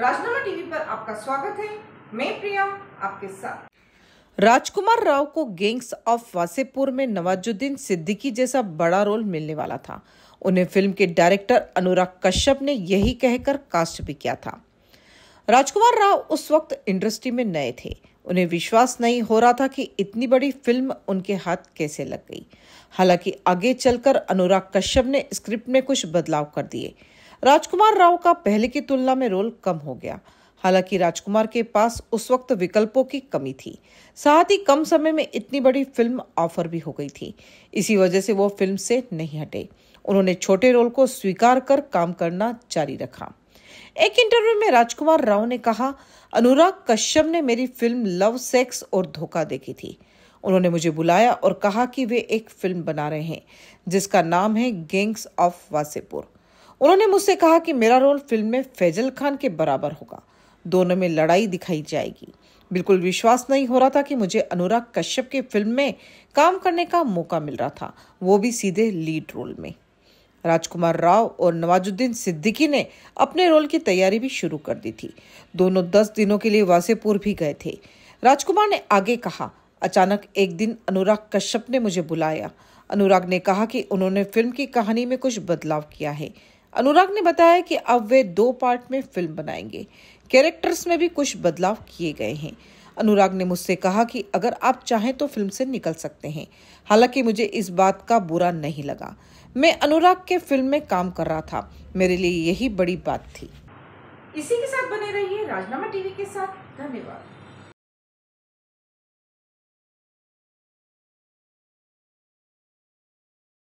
राजनामा TV पर आपका स्वागत है मैं प्रिया आपके साथ राजकुमार राव को गैंग्स ऑफ वासेपुर में नवाजुद्दीन सिद्दीकी जैसा बड़ा रोल मिलने वाला था उन्हें फिल्म के डायरेक्टर अनुराग कश्यप ने यही कहकर कास्ट भी किया था राजकुमार राव उस वक्त इंडस्ट्री में नए थे उन्हें विश्वास नहीं हो रहा था कि इतनी बड़ी फिल्म उनके हाथ कैसे लग गई हालांकि आगे चलकर अनुराग कश्यप ने स्क्रिप्ट में कुछ बदलाव कर दिए राजकुमार राव का पहले की तुलना में रोल कम हो गया हालांकि राजकुमार के पास उस वक्त विकल्पों की कमी थी साथ ही कम समय में इतनी बड़ी फिल्म ऑफर भी हो गई थी इसी वजह से वो फिल्म से नहीं हटे उन्होंने छोटे रोल को स्वीकार कर काम करना जारी रखा एक इंटरव्यू में राजकुमार राव ने कहा अनुराग कश्यप ने मेरी फिल्म लव सेक्स और धोखा देखी थी उन्होंने मुझे बुलाया और कहा कि वे एक फिल्म बना रहे हैं जिसका नाम है गैंग्स ऑफ वासेपुर उन्होंने मुझसे कहा कि मेरा रोल फिल्म में फैजल खान के बराबर होगा दोनों में लड़ाई दिखाई जाएगी बिल्कुल विश्वास नहीं हो रहा था कि मुझे अनुराग कश्यप की फिल्म में काम करने का मौका मिल रहा था वो भी सीधे लीड रोल में राजकुमार राव और नवाजुद्दीन सिद्दीकी ने अपने रोल की तैयारी भी शुरू कर दी थी दोनों दस दिनों के लिए वासेपुर भी गए थे राजकुमार ने आगे कहा अचानक एक दिन अनुराग कश्यप ने मुझे बुलाया अनुराग ने कहा कि उन्होंने फिल्म की कहानी में कुछ बदलाव किया है अनुराग ने बताया कि अब वे दो पार्ट में फिल्म बनाएंगे कैरेक्टर्स में भी कुछ बदलाव किए गए हैं अनुराग ने मुझसे कहा कि अगर आप चाहें तो फिल्म से निकल सकते हैं हालांकि मुझे इस बात का बुरा नहीं लगा मैं अनुराग के फिल्म में काम कर रहा था मेरे लिए यही बड़ी बात थी इसी के साथ बने रहिए राजनामा टीवी के साथ धन्यवाद